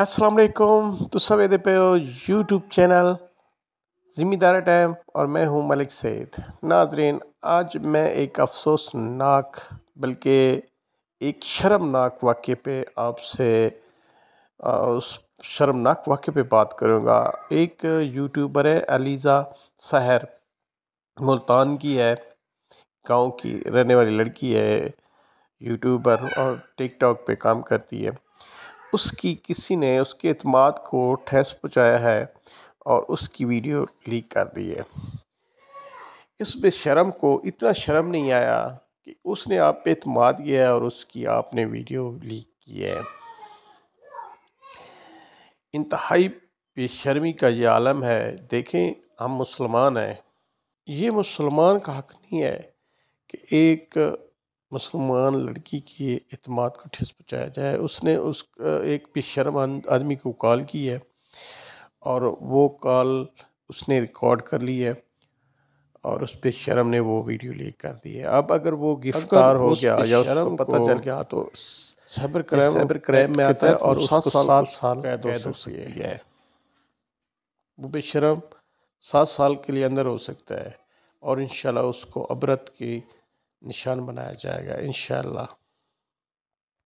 असलम तो सब ये पे हो यूट्यूब चैनल ज़िम्मेदार टाइम और मैं हूँ मलिक सैद नाजरीन आज मैं एक अफसोसनाक बल्कि एक शर्मनाक वाक़े पे आपसे उस शर्मनाक वाक़े पे बात करूँगा एक यूट्यूबर है अलीज़ा सहर मुल्तान की है गांव की रहने वाली लड़की है यूट्यूबर और टिकटॉक पे काम करती है उसकी किसी ने उसके अतमाद को ठेस पहुँचाया है और उसकी वीडियो लीक कर दी है इस शर्म को इतना शर्म नहीं आया कि उसने आप पे अतमाद किया है और उसकी आपने वीडियो लीक की है इंतहाई बेशर्मी का ये आलम है देखें हम मुसलमान हैं ये मुसलमान का हक नहीं है कि एक मुसलमान लड़की के अतमाद को ठेस पहुँचाया जाए उसने उस एक बेशरम आदमी को कॉल की है और वो कॉल उसने रिकॉर्ड कर ली है और उस बेशरम ने वो वीडियो लीक कर दी है अब अगर वो गिरफ्तार हो गया या उसको पता चल गया तो साइबर क्राइम साइबर क्राइम में आता है और उसको सात साल कैद हो सकती है वो बेशरम सात साल के लिए अंदर हो सकता है और इन उसको अबरत की निशान बनाया जाएगा इन